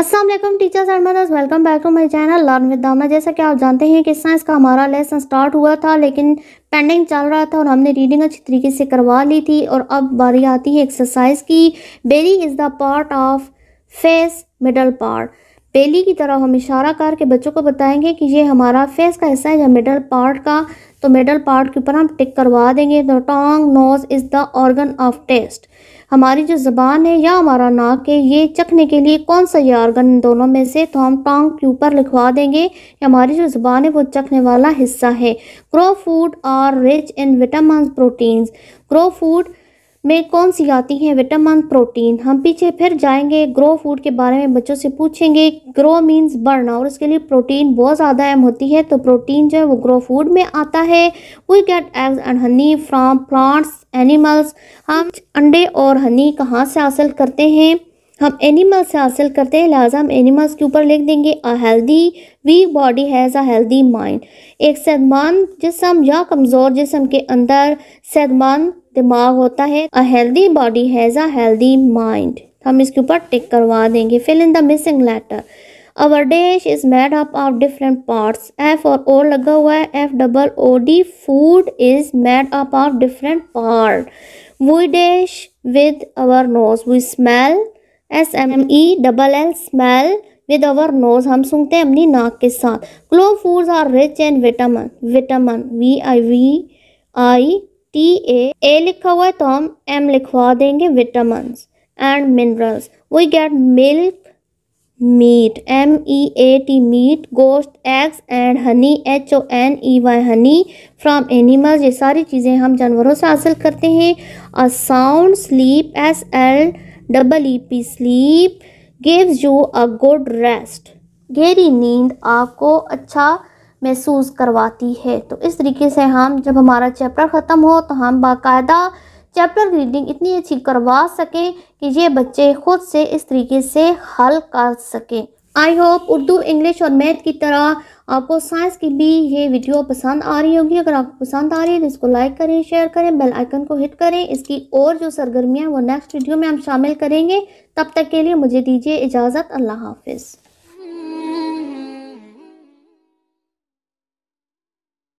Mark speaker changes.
Speaker 1: Aslam teachers and mothers welcome back to my channel learn with दामा जैसा कि आप जानते हैं कि साइंस का हमारा लेसन स्टार्ट हुआ था लेकिन पेंडिंग चल रहा था और हमने रीडिंग अच्छी तरीके से करवा ली थी और अब बारी आती है एक्सरसाइज की belly is the part of face middle part belly की तरह हम इशारा करके बच्चों को बताएंगे कि ये हमारा फेस का हिस्सा है या मिडल पार्ट का तो मिडल पार्ट के ऊपर हम टिक करवा देंगे the tongue nose is the organ of taste हमारी जो ज़बान है या हमारा नाक है ये चखने के लिए कौन सा ये ऑर्गन दोनों में से तो हम टोंग के ऊपर लिखवा देंगे कि हमारी जो ज़बान है वो चखने वाला हिस्सा है grow food are rich in vitamin proteins grow food में कौन सी आती हैं विटामिन प्रोटीन हम पीछे फिर जाएंगे ग्रो फूड के बारे में बच्चों से पूछेंगे ग्रो मींस बढ़ना और उसके लिए प्रोटीन बहुत ज़्यादा अहम होती है तो प्रोटीन जो है वो ग्रो फूड में आता है we get eggs and honey from plants animals हम अंडे और हनी कहाँ से हासिल करते हैं हम एनिमल से हासिल करते हैं लिहाजा हम एनिमल्स के ऊपर लिख देंगे a healthy week body has a healthy mind एक सेहतमंद जिसम या कमज़ोर जिसम के अंदर सेहतमंद दिमाग होता है a healthy body has a healthy mind हम इसके ऊपर टिक करवा देंगे fill in the missing letter our dish is made up of different parts F और ओ लगा हुआ है F double O D food is made up of different part we dish with our nose we smell S M E double L smell with our nose हम सूंघते हैं अपनी नाक के साथ क्लो foods are rich and vitamin vitamin V I V I T A A लिखा हुआ है तो हम एम लिखवा देंगे vitamin and minerals we get milk meat M E A T meat गोश्त eggs and honey H O N E Y honey from animals ये सारी चीज़ें हम जानवरों से हासिल करते हैं a sound sleep S L double E P sleep gives you a good rest गहरी नींद आपको अच्छा महसूस करवाती है तो इस तरीके से हम जब हमारा चैप्टर ख़त्म हो तो हम बाकायदा चैप्टर रीडिंग इतनी अच्छी करवा सकें कि ये बच्चे खुद से इस तरीके से हल कर सकें आई होप उर्दू इंग्लिश और मैथ की तरह आपको साइंस की भी ये वीडियो पसंद आ रही होगी अगर आपको पसंद आ रही है तो इसको लाइक करें शेयर करें बेल आइकन को हिट करें इसकी और जो सरगर्मियाँ वो नेक्स्ट वीडियो में हम शामिल करेंगे तब तक के लिए मुझे दीजिए इजाज़त अल्लाह हाफिज़